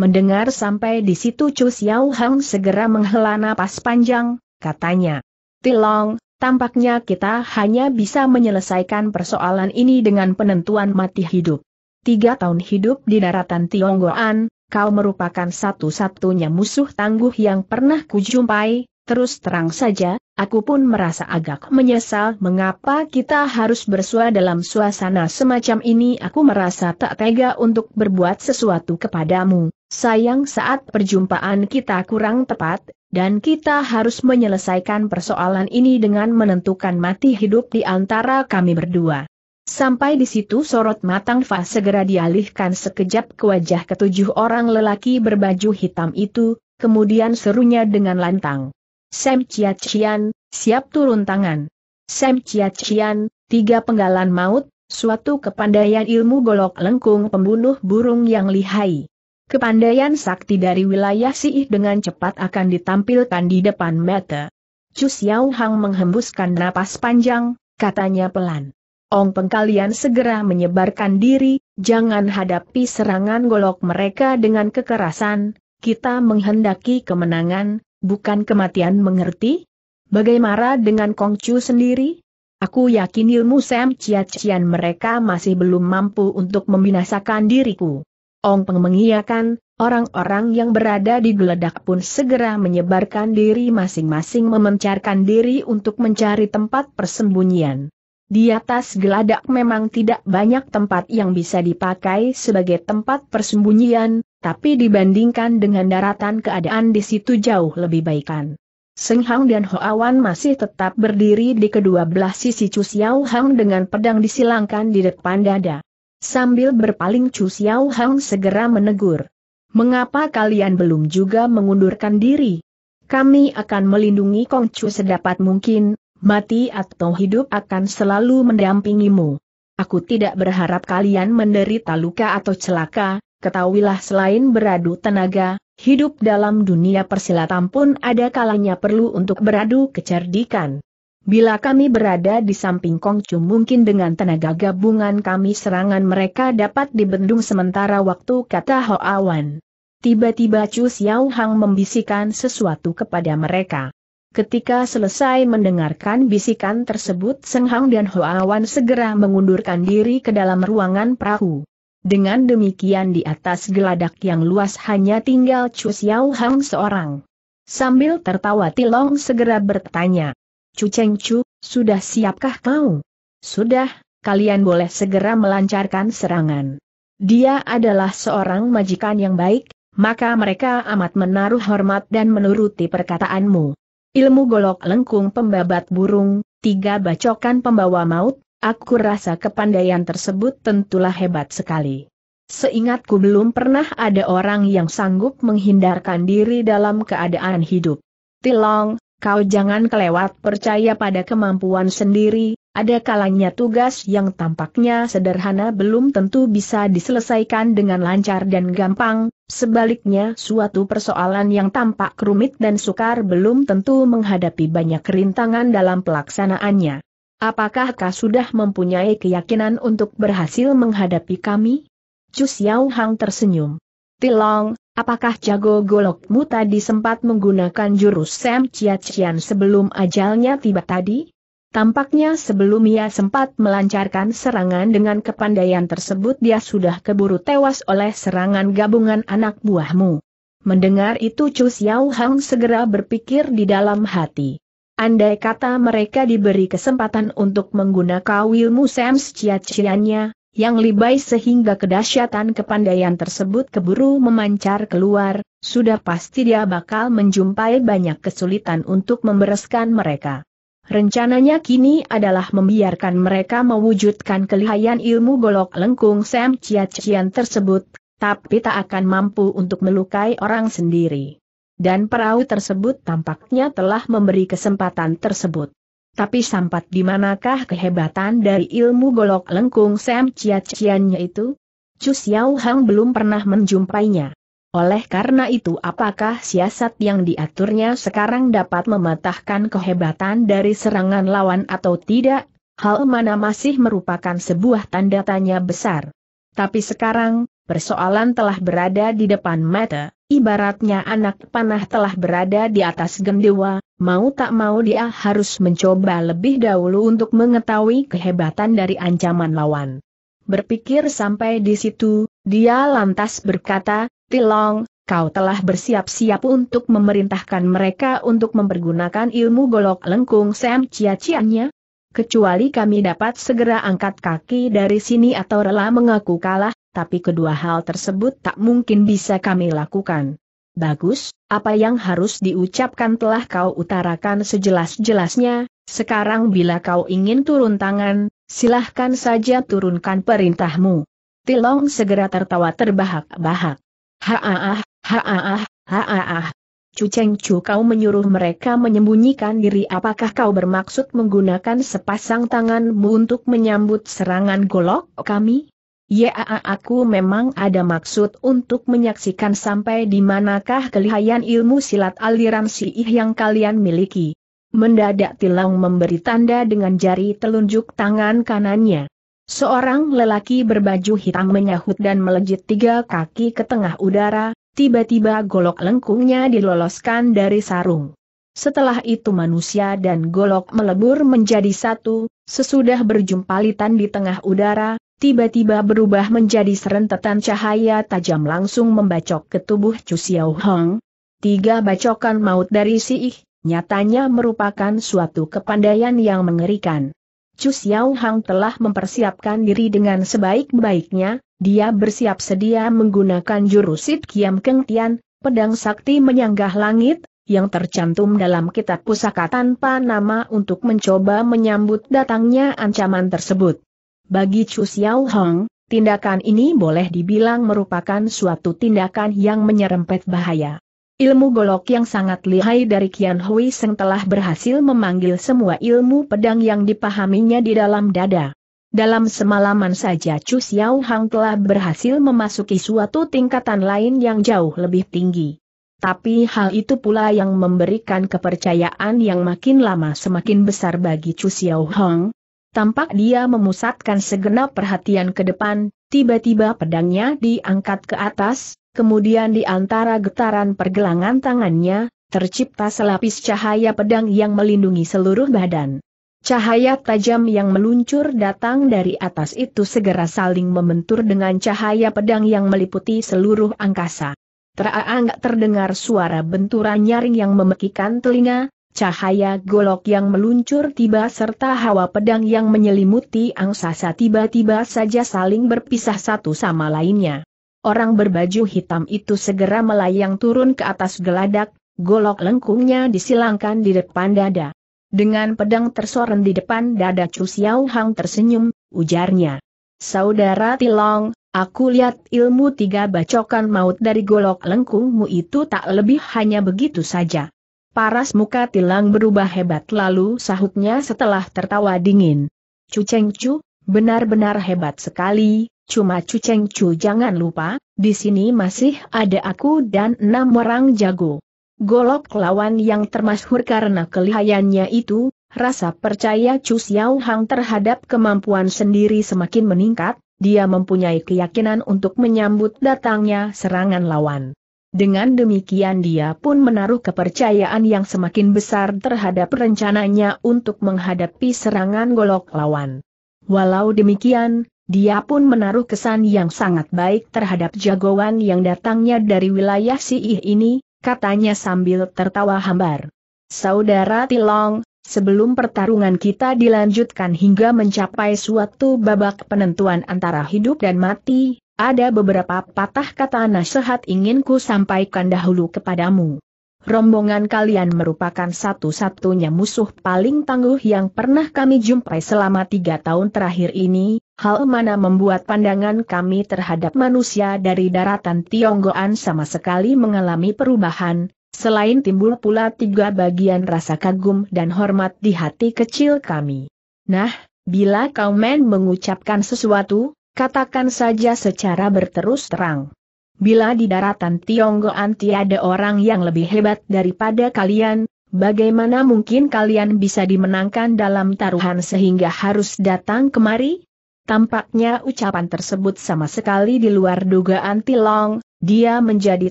Mendengar sampai di situ Chu Xiao Hang segera menghela napas panjang, katanya. Tilong, Tampaknya kita hanya bisa menyelesaikan persoalan ini dengan penentuan mati hidup. Tiga tahun hidup di daratan Tionggoan, kau merupakan satu-satunya musuh tangguh yang pernah kujumpai, terus terang saja, aku pun merasa agak menyesal mengapa kita harus bersua dalam suasana semacam ini aku merasa tak tega untuk berbuat sesuatu kepadamu, sayang saat perjumpaan kita kurang tepat, dan kita harus menyelesaikan persoalan ini dengan menentukan mati hidup di antara kami berdua. Sampai di situ sorot matang Fa segera dialihkan sekejap ke wajah ketujuh orang lelaki berbaju hitam itu, kemudian serunya dengan lantang. Sam Chia Chian, siap turun tangan. Sam Chia Chian, tiga penggalan maut, suatu kepandaian ilmu golok lengkung pembunuh burung yang lihai. Kepandaian sakti dari wilayah Siih dengan cepat akan ditampilkan di depan mata. Chu Xiao Hang menghembuskan napas panjang, katanya pelan. Ong pengkalian segera menyebarkan diri, jangan hadapi serangan golok mereka dengan kekerasan, kita menghendaki kemenangan, bukan kematian mengerti? Bagaimana dengan Kong Chu sendiri? Aku yakin ilmu Sam Chia Cian mereka masih belum mampu untuk membinasakan diriku. Ong Peng mengiyakan, orang-orang yang berada di geledak pun segera menyebarkan diri masing-masing memencarkan diri untuk mencari tempat persembunyian. Di atas geladak memang tidak banyak tempat yang bisa dipakai sebagai tempat persembunyian, tapi dibandingkan dengan daratan keadaan di situ jauh lebih baikan. Seng Hang dan Hoawan masih tetap berdiri di kedua belah sisi Chu Xiao Hang dengan pedang disilangkan di depan dada. Sambil berpaling Chu Xiao Hang segera menegur. Mengapa kalian belum juga mengundurkan diri? Kami akan melindungi Kong Chu sedapat mungkin, mati atau hidup akan selalu mendampingimu. Aku tidak berharap kalian menderita luka atau celaka, ketahuilah selain beradu tenaga, hidup dalam dunia persilatan pun ada kalanya perlu untuk beradu kecerdikan. Bila kami berada di samping Kongcu mungkin dengan tenaga gabungan kami serangan mereka dapat dibendung sementara waktu kata Ho Awan. Tiba-tiba Chu Xiao Hang membisikkan sesuatu kepada mereka. Ketika selesai mendengarkan bisikan tersebut Seng Hang dan Ho Awan segera mengundurkan diri ke dalam ruangan perahu. Dengan demikian di atas geladak yang luas hanya tinggal Chu Xiao Hang seorang. Sambil tertawa Tilong segera bertanya, Cu Cheng Chu, sudah siapkah kau? Sudah, kalian boleh segera melancarkan serangan. Dia adalah seorang majikan yang baik, maka mereka amat menaruh hormat dan menuruti perkataanmu. Ilmu golok lengkung pembabat burung, tiga bacokan pembawa maut, aku rasa kepandaian tersebut tentulah hebat sekali. Seingatku belum pernah ada orang yang sanggup menghindarkan diri dalam keadaan hidup. Tilong, kau jangan kelewat percaya pada kemampuan sendiri, ada kalanya tugas yang tampaknya sederhana belum tentu bisa diselesaikan dengan lancar dan gampang, sebaliknya suatu persoalan yang tampak rumit dan sukar belum tentu menghadapi banyak rintangan dalam pelaksanaannya. Apakah kau sudah mempunyai keyakinan untuk berhasil menghadapi kami? Chu Xiaohang tersenyum. Tilong, Apakah jago golokmu tadi sempat menggunakan jurus Sam Chia Chian sebelum ajalnya tiba tadi? Tampaknya sebelum ia sempat melancarkan serangan dengan kepandaian tersebut dia sudah keburu tewas oleh serangan gabungan anak buahmu. Mendengar itu Chu Xiao Hang segera berpikir di dalam hati. Andai kata mereka diberi kesempatan untuk menggunakan wilmu Sam Chia Chiannya, yang libai sehingga kedahsyatan kepandaian tersebut keburu memancar keluar, sudah pasti dia bakal menjumpai banyak kesulitan untuk membereskan mereka. Rencananya kini adalah membiarkan mereka mewujudkan kelihayan ilmu golok lengkung Sam Chia-Chian tersebut, tapi tak akan mampu untuk melukai orang sendiri. Dan perahu tersebut tampaknya telah memberi kesempatan tersebut. Tapi sampat di manakah kehebatan dari ilmu golok lengkung Sam chia Chiannya itu? Chu Xiao Hang belum pernah menjumpainya. Oleh karena itu apakah siasat yang diaturnya sekarang dapat mematahkan kehebatan dari serangan lawan atau tidak? Hal mana masih merupakan sebuah tanda tanya besar. Tapi sekarang, persoalan telah berada di depan mata. Ibaratnya anak panah telah berada di atas gendewa, mau tak mau dia harus mencoba lebih dahulu untuk mengetahui kehebatan dari ancaman lawan. Berpikir sampai di situ, dia lantas berkata, Tilong, kau telah bersiap-siap untuk memerintahkan mereka untuk mempergunakan ilmu golok lengkung Sam Cia-ciannya? Kecuali kami dapat segera angkat kaki dari sini atau rela mengaku kalah, tapi kedua hal tersebut tak mungkin bisa kami lakukan. Bagus, apa yang harus diucapkan telah kau utarakan sejelas-jelasnya, sekarang bila kau ingin turun tangan, silahkan saja turunkan perintahmu. Tilong segera tertawa terbahak-bahak. Haaah, haaah, haaah. Cuceng Cu kau menyuruh mereka menyembunyikan diri apakah kau bermaksud menggunakan sepasang tanganmu untuk menyambut serangan golok kami? Ya aku memang ada maksud untuk menyaksikan sampai di manakah kelihayan ilmu silat aliran siih yang kalian miliki. Mendadak Tilang memberi tanda dengan jari telunjuk tangan kanannya. Seorang lelaki berbaju hitam menyahut dan melejit tiga kaki ke tengah udara, tiba-tiba golok lengkungnya diloloskan dari sarung. Setelah itu manusia dan golok melebur menjadi satu, sesudah berjumpalitan di tengah udara, tiba-tiba berubah menjadi serentetan cahaya tajam langsung membacok ke tubuh Chu Xiao Hong. Tiga bacokan maut dari si Ih, nyatanya merupakan suatu kepandaian yang mengerikan. Chu Xiao Hong telah mempersiapkan diri dengan sebaik-baiknya, dia bersiap sedia menggunakan jurus jurusit Kiam Keng Tian, pedang sakti menyanggah langit, yang tercantum dalam kitab pusaka tanpa nama untuk mencoba menyambut datangnya ancaman tersebut. Bagi Chu Xiao Hong, tindakan ini boleh dibilang merupakan suatu tindakan yang menyerempet bahaya. Ilmu golok yang sangat lihai dari Kian Hui Seng telah berhasil memanggil semua ilmu pedang yang dipahaminya di dalam dada. Dalam semalaman saja Chu Xiao Hang telah berhasil memasuki suatu tingkatan lain yang jauh lebih tinggi. Tapi hal itu pula yang memberikan kepercayaan yang makin lama semakin besar bagi Chu Xiao Hong, Tampak dia memusatkan segenap perhatian ke depan, tiba-tiba pedangnya diangkat ke atas, kemudian di antara getaran pergelangan tangannya, tercipta selapis cahaya pedang yang melindungi seluruh badan. Cahaya tajam yang meluncur datang dari atas itu segera saling membentur dengan cahaya pedang yang meliputi seluruh angkasa. Teraang terdengar suara benturan nyaring yang memekikan telinga, Cahaya golok yang meluncur tiba serta hawa pedang yang menyelimuti angsasa tiba-tiba saja saling berpisah satu sama lainnya. Orang berbaju hitam itu segera melayang turun ke atas geladak, golok lengkungnya disilangkan di depan dada. Dengan pedang tersoren di depan dada Chu Xiao Hang tersenyum, ujarnya. Saudara Tilong, Aku lihat ilmu tiga bacokan maut dari golok lengkungmu itu tak lebih hanya begitu saja. Paras muka tilang berubah hebat lalu sahutnya setelah tertawa dingin. Cu Cheng cu, benar-benar hebat sekali, cuma cu Cheng cu jangan lupa, di sini masih ada aku dan enam orang jago. Golok lawan yang termasyhur karena kelihayannya itu, rasa percaya Chu Xiao Hang terhadap kemampuan sendiri semakin meningkat, dia mempunyai keyakinan untuk menyambut datangnya serangan lawan. Dengan demikian dia pun menaruh kepercayaan yang semakin besar terhadap rencananya untuk menghadapi serangan golok lawan. Walau demikian, dia pun menaruh kesan yang sangat baik terhadap jagoan yang datangnya dari wilayah Siih ini, katanya sambil tertawa hambar. Saudara Tilong, sebelum pertarungan kita dilanjutkan hingga mencapai suatu babak penentuan antara hidup dan mati, ada beberapa patah kata nasihat ingin ku sampaikan dahulu kepadamu. Rombongan kalian merupakan satu-satunya musuh paling tangguh yang pernah kami jumpai selama tiga tahun terakhir ini, hal mana membuat pandangan kami terhadap manusia dari daratan Tionggoan sama sekali mengalami perubahan, selain timbul pula tiga bagian rasa kagum dan hormat di hati kecil kami. Nah, bila kau men mengucapkan sesuatu, Katakan saja secara berterus terang. Bila di daratan Tionggoan tiada orang yang lebih hebat daripada kalian, bagaimana mungkin kalian bisa dimenangkan dalam taruhan sehingga harus datang kemari? Tampaknya ucapan tersebut sama sekali di luar dugaan Tilong, dia menjadi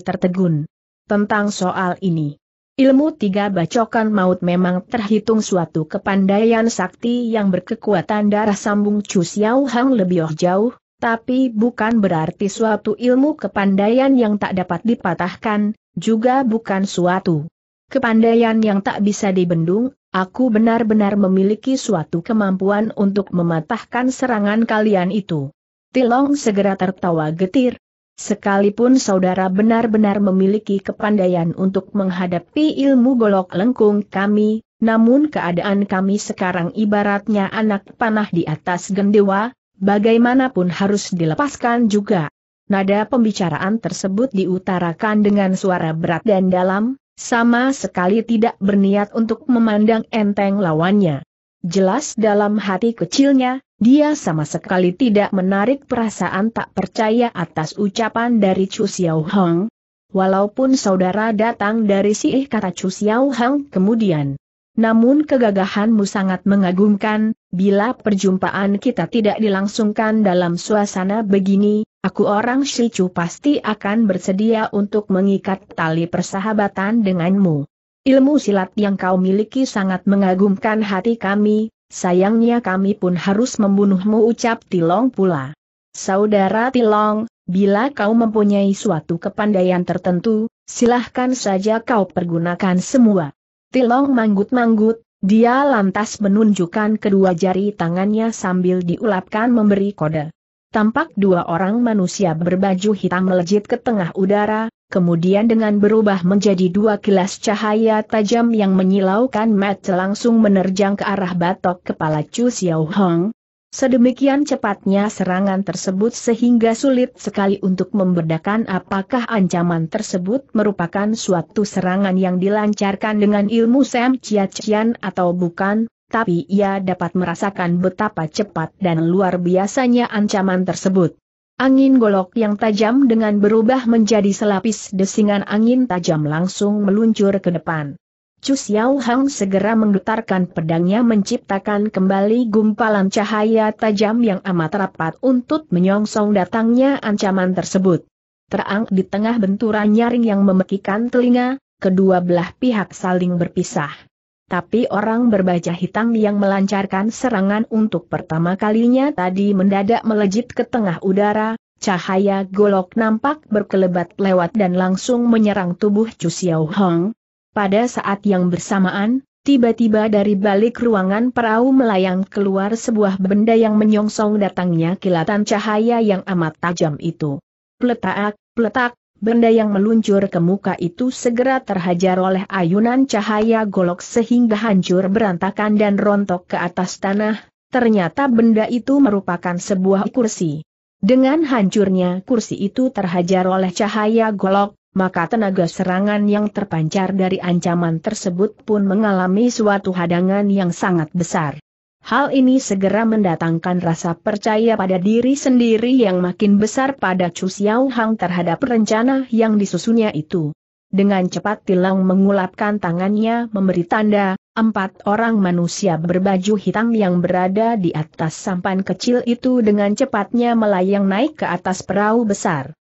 tertegun. Tentang soal ini, Ilmu tiga bacokan maut memang terhitung suatu kepandaian sakti yang berkekuatan darah sambung Chu Xiao Hang lebih jauh, tapi bukan berarti suatu ilmu kepandaian yang tak dapat dipatahkan, juga bukan suatu kepandaian yang tak bisa dibendung, aku benar-benar memiliki suatu kemampuan untuk mematahkan serangan kalian itu. Tilong segera tertawa getir, Sekalipun saudara benar-benar memiliki kepandaian untuk menghadapi ilmu golok lengkung kami, namun keadaan kami sekarang ibaratnya anak panah di atas gendewa, bagaimanapun harus dilepaskan juga. Nada pembicaraan tersebut diutarakan dengan suara berat dan dalam, sama sekali tidak berniat untuk memandang enteng lawannya. Jelas dalam hati kecilnya, dia sama sekali tidak menarik perasaan tak percaya atas ucapan dari Chu Xiao Hong. Walaupun saudara datang dari si eh, kata Chu Xiao Hong kemudian. Namun kegagahanmu sangat mengagumkan, bila perjumpaan kita tidak dilangsungkan dalam suasana begini, aku orang Shichu pasti akan bersedia untuk mengikat tali persahabatan denganmu. Ilmu silat yang kau miliki sangat mengagumkan hati kami, sayangnya kami pun harus membunuhmu ucap Tilong pula. Saudara Tilong, bila kau mempunyai suatu kepandaian tertentu, silahkan saja kau pergunakan semua. Tilong manggut-manggut, dia lantas menunjukkan kedua jari tangannya sambil diulapkan memberi kode. Tampak dua orang manusia berbaju hitam melejit ke tengah udara, kemudian dengan berubah menjadi dua kilas cahaya tajam yang menyilaukan mata langsung menerjang ke arah batok kepala Chu Xiao Hong. Sedemikian cepatnya serangan tersebut sehingga sulit sekali untuk membedakan apakah ancaman tersebut merupakan suatu serangan yang dilancarkan dengan ilmu Sam Chia Chian atau bukan, tapi ia dapat merasakan betapa cepat dan luar biasanya ancaman tersebut. Angin golok yang tajam dengan berubah menjadi selapis desingan angin tajam langsung meluncur ke depan. Chu Xiao Hang segera menggetarkan pedangnya menciptakan kembali gumpalan cahaya tajam yang amat rapat untuk menyongsong datangnya ancaman tersebut. Terang di tengah benturan nyaring yang memekikan telinga, kedua belah pihak saling berpisah. Tapi orang berbaju hitam yang melancarkan serangan untuk pertama kalinya tadi mendadak melejit ke tengah udara, cahaya golok nampak berkelebat lewat dan langsung menyerang tubuh Chu Xiao Hong. Pada saat yang bersamaan, Tiba-tiba dari balik ruangan perahu melayang keluar sebuah benda yang menyongsong datangnya kilatan cahaya yang amat tajam itu. Pletak, peletak, Benda yang meluncur ke muka itu segera terhajar oleh ayunan cahaya golok sehingga hancur berantakan dan rontok ke atas tanah, ternyata benda itu merupakan sebuah kursi. Dengan hancurnya kursi itu terhajar oleh cahaya golok, maka tenaga serangan yang terpancar dari ancaman tersebut pun mengalami suatu hadangan yang sangat besar. Hal ini segera mendatangkan rasa percaya pada diri sendiri yang makin besar pada Chu Xiao Hang terhadap rencana yang disusunnya itu. Dengan cepat Tilang mengulapkan tangannya memberi tanda, empat orang manusia berbaju hitam yang berada di atas sampan kecil itu dengan cepatnya melayang naik ke atas perahu besar.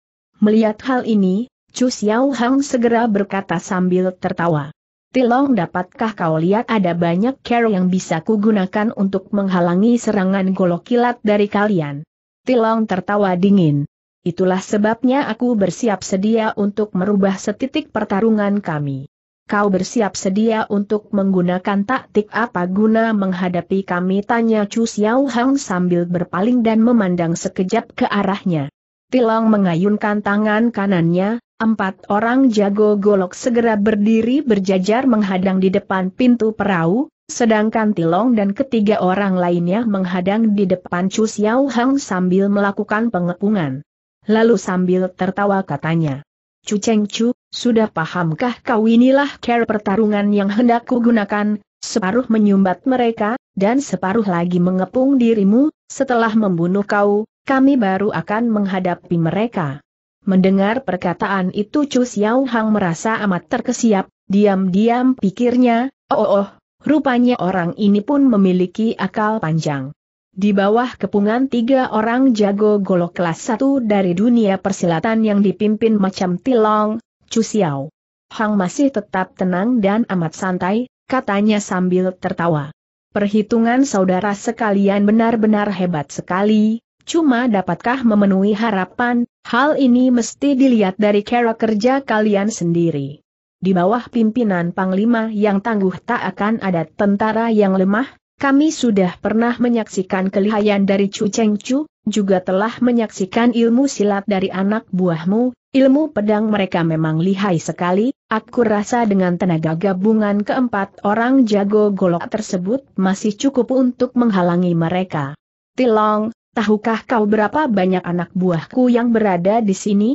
Melihat hal ini, Chu Xiao Hang segera berkata sambil tertawa. Tilong dapatkah kau lihat ada banyak cara yang bisa kugunakan untuk menghalangi serangan golok kilat dari kalian? Tilong tertawa dingin. Itulah sebabnya aku bersiap sedia untuk merubah setitik pertarungan kami. Kau bersiap sedia untuk menggunakan taktik apa guna menghadapi kami tanya Chu Xiao Hang sambil berpaling dan memandang sekejap ke arahnya. Tilong mengayunkan tangan kanannya, Empat orang jago golok segera berdiri berjajar menghadang di depan pintu perahu, sedangkan Tilong dan ketiga orang lainnya menghadang di depan Chu Xiao Hang sambil melakukan pengepungan. Lalu sambil tertawa katanya, Chu Cheng Chu, sudah pahamkah kau inilah care pertarungan yang hendak kugunakan, separuh menyumbat mereka, dan separuh lagi mengepung dirimu, setelah membunuh kau, kami baru akan menghadapi mereka. Mendengar perkataan itu Chu Xiao Hang merasa amat terkesiap, diam-diam pikirnya, oh, oh oh, rupanya orang ini pun memiliki akal panjang. Di bawah kepungan tiga orang jago golok kelas satu dari dunia persilatan yang dipimpin macam Tilong, Chu Xiao. Hang masih tetap tenang dan amat santai, katanya sambil tertawa. Perhitungan saudara sekalian benar-benar hebat sekali, Cuma dapatkah memenuhi harapan, hal ini mesti dilihat dari cara kerja kalian sendiri. Di bawah pimpinan Panglima yang tangguh tak akan ada tentara yang lemah, kami sudah pernah menyaksikan kelihayan dari Chu Cheng Chu, juga telah menyaksikan ilmu silat dari anak buahmu, ilmu pedang mereka memang lihai sekali, aku rasa dengan tenaga gabungan keempat orang jago golok tersebut masih cukup untuk menghalangi mereka. Tilong, Tahukah kau berapa banyak anak buahku yang berada di sini?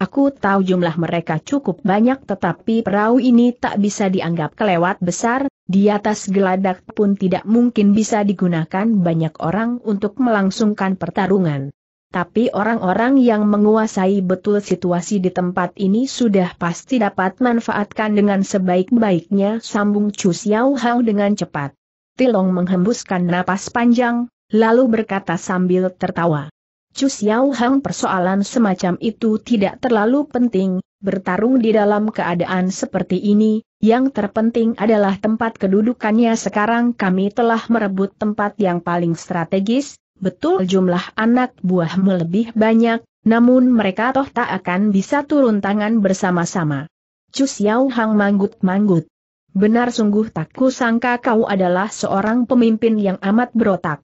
Aku tahu jumlah mereka cukup banyak tetapi perahu ini tak bisa dianggap kelewat besar, di atas geladak pun tidak mungkin bisa digunakan banyak orang untuk melangsungkan pertarungan. Tapi orang-orang yang menguasai betul situasi di tempat ini sudah pasti dapat manfaatkan dengan sebaik-baiknya sambung Chu Xiao Hao dengan cepat. Tilong menghembuskan napas panjang, lalu berkata sambil tertawa. Chu Xiao Hang persoalan semacam itu tidak terlalu penting, bertarung di dalam keadaan seperti ini, yang terpenting adalah tempat kedudukannya sekarang kami telah merebut tempat yang paling strategis, betul jumlah anak buah melebih banyak, namun mereka toh tak akan bisa turun tangan bersama-sama. Chu Xiao Hang manggut-manggut. Benar sungguh tak kusangka kau adalah seorang pemimpin yang amat berotak.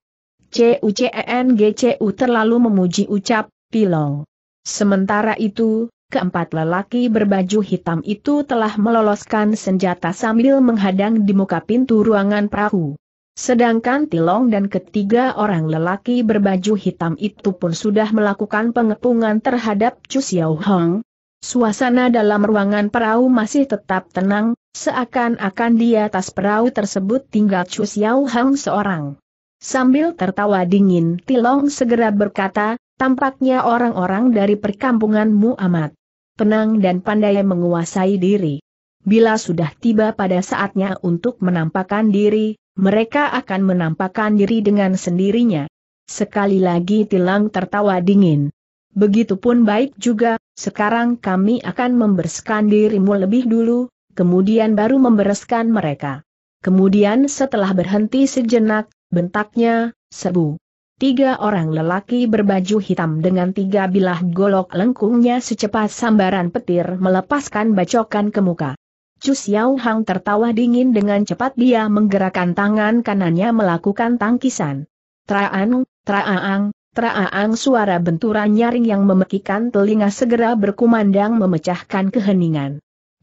CUCENGCU e terlalu memuji ucap, Pilong. Sementara itu, keempat lelaki berbaju hitam itu telah meloloskan senjata sambil menghadang di muka pintu ruangan perahu. Sedangkan Tilong dan ketiga orang lelaki berbaju hitam itu pun sudah melakukan pengepungan terhadap Chu Xiao Hong. Suasana dalam ruangan perahu masih tetap tenang, seakan-akan di atas perahu tersebut tinggal Chu Xiao Hong seorang. Sambil tertawa dingin Tilong segera berkata, tampaknya orang-orang dari perkampunganmu amat tenang dan pandai menguasai diri. Bila sudah tiba pada saatnya untuk menampakkan diri, mereka akan menampakkan diri dengan sendirinya. Sekali lagi Tilang tertawa dingin. Begitupun baik juga, sekarang kami akan membersihkan dirimu lebih dulu, kemudian baru membereskan mereka. Kemudian setelah berhenti sejenak, Bentaknya, sebu. Tiga orang lelaki berbaju hitam dengan tiga bilah golok lengkungnya secepat sambaran petir melepaskan bacokan ke muka. Chu Xiao Hang tertawa dingin dengan cepat dia menggerakkan tangan kanannya melakukan tangkisan. Traang, traang, Traang suara benturan nyaring yang memekikan telinga segera berkumandang memecahkan keheningan.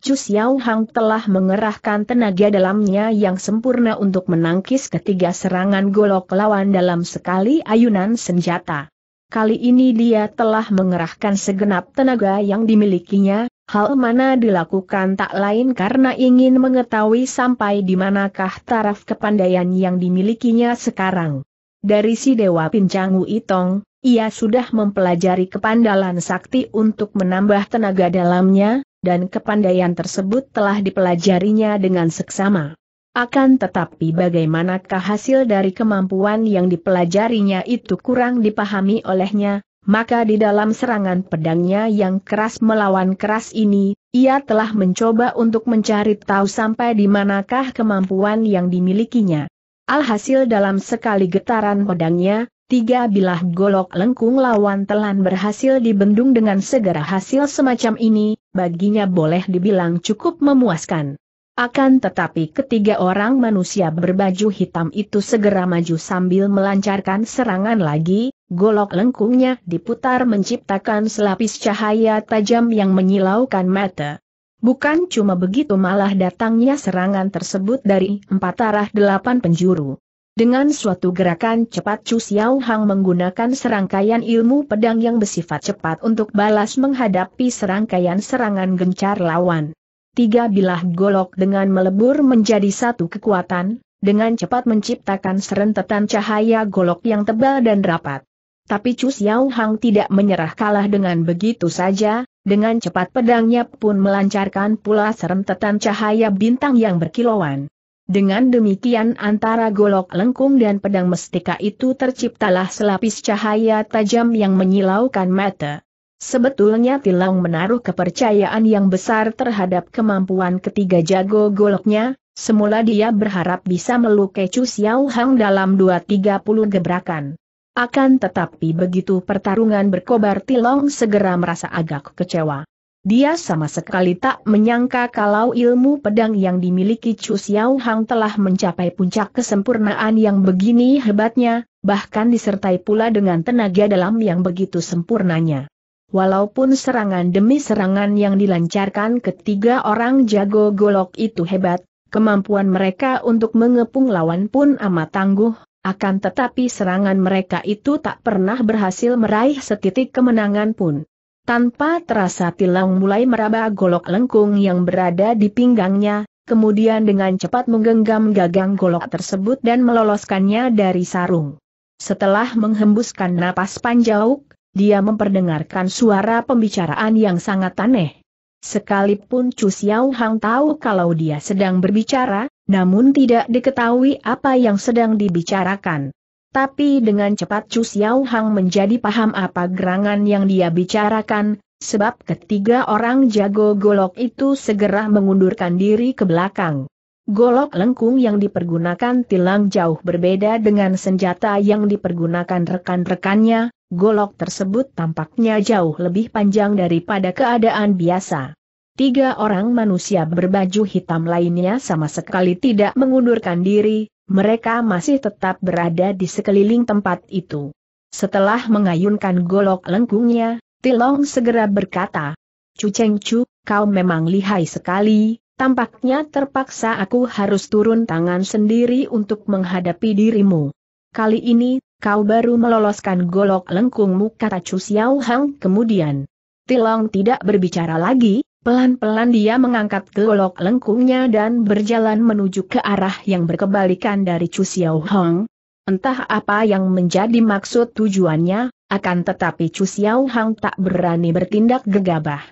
Chu Xiao Hang telah mengerahkan tenaga dalamnya yang sempurna untuk menangkis ketiga serangan golok lawan dalam sekali ayunan senjata. Kali ini dia telah mengerahkan segenap tenaga yang dimilikinya, hal mana dilakukan tak lain karena ingin mengetahui sampai di manakah taraf kepandaian yang dimilikinya sekarang. Dari si Dewa Pincangu Itong, ia sudah mempelajari kepandalan sakti untuk menambah tenaga dalamnya, dan kepandaian tersebut telah dipelajarinya dengan seksama. Akan tetapi bagaimanakah hasil dari kemampuan yang dipelajarinya itu kurang dipahami olehnya, maka di dalam serangan pedangnya yang keras melawan keras ini, ia telah mencoba untuk mencari tahu sampai di manakah kemampuan yang dimilikinya. Alhasil dalam sekali getaran pedangnya, Tiga bilah golok lengkung lawan telan berhasil dibendung dengan segera hasil semacam ini, baginya boleh dibilang cukup memuaskan. Akan tetapi ketiga orang manusia berbaju hitam itu segera maju sambil melancarkan serangan lagi, golok lengkungnya diputar menciptakan selapis cahaya tajam yang menyilaukan mata. Bukan cuma begitu malah datangnya serangan tersebut dari empat arah delapan penjuru. Dengan suatu gerakan cepat Chu Xiao Hang menggunakan serangkaian ilmu pedang yang bersifat cepat untuk balas menghadapi serangkaian serangan gencar lawan. Tiga bilah golok dengan melebur menjadi satu kekuatan, dengan cepat menciptakan serentetan cahaya golok yang tebal dan rapat. Tapi Chu Xiao Hang tidak menyerah kalah dengan begitu saja, dengan cepat pedangnya pun melancarkan pula serentetan cahaya bintang yang berkilauan. Dengan demikian antara golok lengkung dan pedang mestika itu terciptalah selapis cahaya tajam yang menyilaukan mata. Sebetulnya Tilang menaruh kepercayaan yang besar terhadap kemampuan ketiga jago goloknya, semula dia berharap bisa melukai Chu Xiao Hang dalam 2-30 gebrakan. Akan tetapi begitu pertarungan berkobar Tilong segera merasa agak kecewa. Dia sama sekali tak menyangka kalau ilmu pedang yang dimiliki Chu Xiao Hang telah mencapai puncak kesempurnaan yang begini hebatnya, bahkan disertai pula dengan tenaga dalam yang begitu sempurnanya. Walaupun serangan demi serangan yang dilancarkan ketiga orang jago golok itu hebat, kemampuan mereka untuk mengepung lawan pun amat tangguh, akan tetapi serangan mereka itu tak pernah berhasil meraih setitik kemenangan pun. Tanpa terasa tilang mulai meraba golok lengkung yang berada di pinggangnya, kemudian dengan cepat menggenggam gagang golok tersebut dan meloloskannya dari sarung. Setelah menghembuskan napas panjang, dia memperdengarkan suara pembicaraan yang sangat aneh. Sekalipun Chu Xiao Hang tahu kalau dia sedang berbicara, namun tidak diketahui apa yang sedang dibicarakan. Tapi dengan cepat Chu Xiao Hang menjadi paham apa gerangan yang dia bicarakan, sebab ketiga orang jago golok itu segera mengundurkan diri ke belakang. Golok lengkung yang dipergunakan tilang jauh berbeda dengan senjata yang dipergunakan rekan-rekannya, golok tersebut tampaknya jauh lebih panjang daripada keadaan biasa. Tiga orang manusia berbaju hitam lainnya sama sekali tidak mengundurkan diri, mereka masih tetap berada di sekeliling tempat itu. Setelah mengayunkan golok lengkungnya, Tilong segera berkata, Cu Cheng Chu, kau memang lihai sekali, tampaknya terpaksa aku harus turun tangan sendiri untuk menghadapi dirimu. Kali ini, kau baru meloloskan golok lengkungmu kata Chu Xiao Hang kemudian. Tilong tidak berbicara lagi, Pelan-pelan dia mengangkat golok lengkungnya dan berjalan menuju ke arah yang berkebalikan dari Chu Xiao Hong. Entah apa yang menjadi maksud tujuannya, akan tetapi Chu Xiao Hong tak berani bertindak gegabah.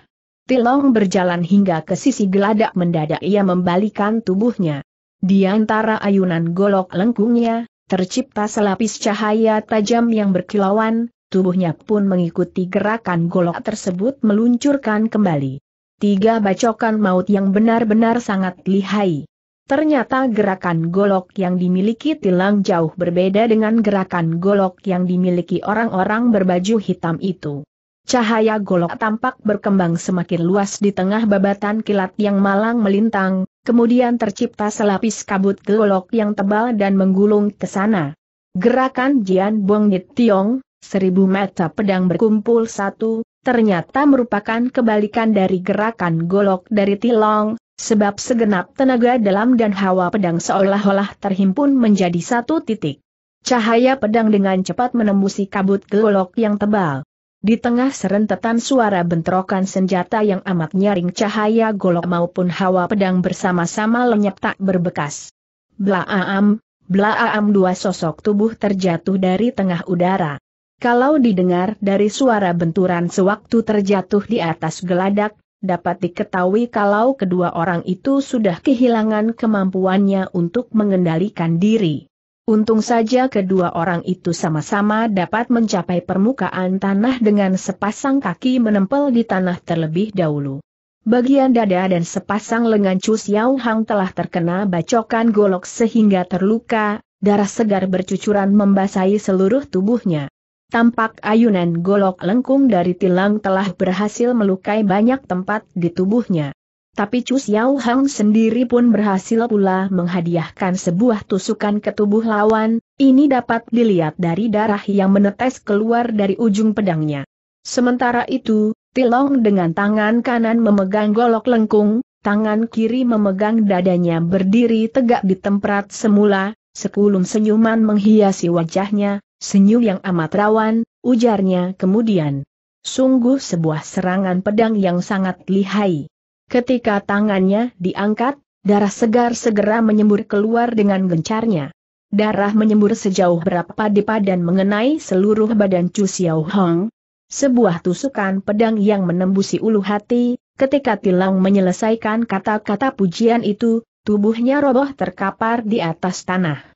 Tilong berjalan hingga ke sisi geladak mendadak ia membalikan tubuhnya. Di antara ayunan golok lengkungnya, tercipta selapis cahaya tajam yang berkilauan, tubuhnya pun mengikuti gerakan golok tersebut meluncurkan kembali tiga bacokan maut yang benar-benar sangat lihai. Ternyata gerakan golok yang dimiliki tilang jauh berbeda dengan gerakan golok yang dimiliki orang-orang berbaju hitam itu. Cahaya golok tampak berkembang semakin luas di tengah babatan kilat yang malang melintang, kemudian tercipta selapis kabut golok yang tebal dan menggulung ke sana. Gerakan Jian Bong Nit Tiong, seribu mata pedang berkumpul satu, ternyata merupakan kebalikan dari gerakan golok dari Tilong, sebab segenap tenaga dalam dan hawa pedang seolah-olah terhimpun menjadi satu titik. Cahaya pedang dengan cepat menembusi kabut golok yang tebal. Di tengah serentetan suara bentrokan senjata yang amat nyaring cahaya golok maupun hawa pedang bersama-sama lenyap tak berbekas. Blaam, blaam dua sosok tubuh terjatuh dari tengah udara. Kalau didengar dari suara benturan sewaktu terjatuh di atas geladak, dapat diketahui kalau kedua orang itu sudah kehilangan kemampuannya untuk mengendalikan diri. Untung saja kedua orang itu sama-sama dapat mencapai permukaan tanah dengan sepasang kaki menempel di tanah terlebih dahulu. Bagian dada dan sepasang lengan Chu Xiao Hang telah terkena bacokan golok sehingga terluka, darah segar bercucuran membasahi seluruh tubuhnya. Tampak ayunan golok lengkung dari tilang telah berhasil melukai banyak tempat di tubuhnya. Tapi Chu Xiao Hang sendiri pun berhasil pula menghadiahkan sebuah tusukan ke tubuh lawan, ini dapat dilihat dari darah yang menetes keluar dari ujung pedangnya. Sementara itu, Tilong dengan tangan kanan memegang golok lengkung, tangan kiri memegang dadanya berdiri tegak di tempat semula, sekulum senyuman menghiasi wajahnya, Senyum yang amat rawan, ujarnya kemudian. Sungguh sebuah serangan pedang yang sangat lihai. Ketika tangannya diangkat, darah segar segera menyembur keluar dengan gencarnya. Darah menyembur sejauh berapa depa dan mengenai seluruh badan Chu Xiao Hong. Sebuah tusukan pedang yang menembusi ulu hati, ketika Tilang menyelesaikan kata-kata pujian itu, tubuhnya roboh terkapar di atas tanah.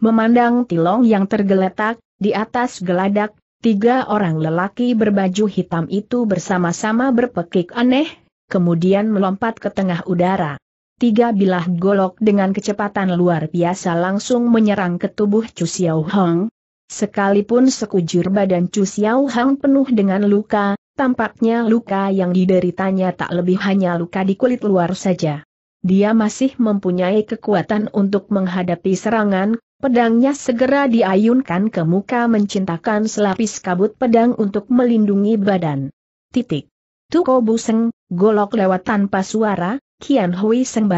Memandang Tilong yang tergeletak, di atas geladak, tiga orang lelaki berbaju hitam itu bersama-sama berpekik aneh, kemudian melompat ke tengah udara. Tiga bilah golok dengan kecepatan luar biasa langsung menyerang ke tubuh Chu Xiao Hong. Sekalipun sekujur badan Chu Xiao Hong penuh dengan luka, tampaknya luka yang dideritanya tak lebih hanya luka di kulit luar saja. Dia masih mempunyai kekuatan untuk menghadapi serangan, Pedangnya segera diayunkan ke muka mencintakan selapis kabut pedang untuk melindungi badan. Titik. Tuko Buseng, golok lewat tanpa suara, Kian Hui Seng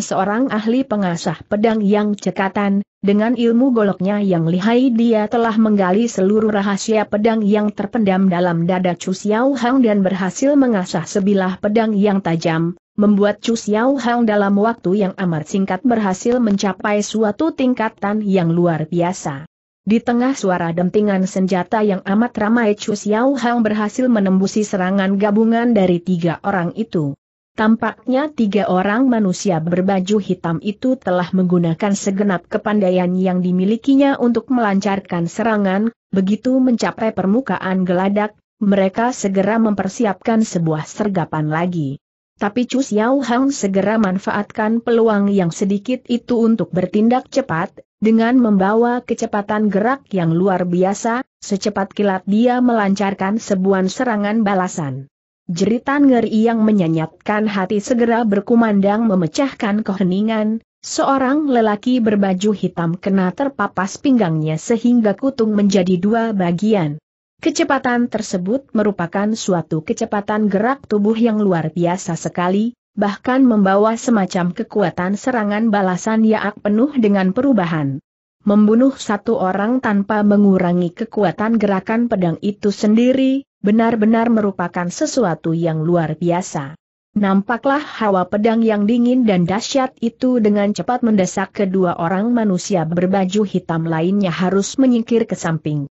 seorang ahli pengasah pedang yang cekatan, dengan ilmu goloknya yang lihai dia telah menggali seluruh rahasia pedang yang terpendam dalam dada Chu Xiao Hang dan berhasil mengasah sebilah pedang yang tajam, membuat Chu Xiao Hang dalam waktu yang amat singkat berhasil mencapai suatu tingkatan yang luar biasa. Di tengah suara dentingan senjata yang amat ramai Chu Xiao Hang berhasil menembusi serangan gabungan dari tiga orang itu. Tampaknya tiga orang manusia berbaju hitam itu telah menggunakan segenap kepandaian yang dimilikinya untuk melancarkan serangan, begitu mencapai permukaan geladak, mereka segera mempersiapkan sebuah sergapan lagi. Tapi Chu Xiao Hang segera manfaatkan peluang yang sedikit itu untuk bertindak cepat, dengan membawa kecepatan gerak yang luar biasa, secepat kilat dia melancarkan sebuah serangan balasan. Jeritan ngeri yang menyanyatkan hati segera berkumandang memecahkan keheningan, seorang lelaki berbaju hitam kena terpapas pinggangnya sehingga kutung menjadi dua bagian. Kecepatan tersebut merupakan suatu kecepatan gerak tubuh yang luar biasa sekali, bahkan membawa semacam kekuatan serangan balasan yang penuh dengan perubahan. Membunuh satu orang tanpa mengurangi kekuatan gerakan pedang itu sendiri, benar-benar merupakan sesuatu yang luar biasa. Nampaklah hawa pedang yang dingin dan dahsyat itu dengan cepat mendesak kedua orang manusia berbaju hitam lainnya harus menyingkir ke samping.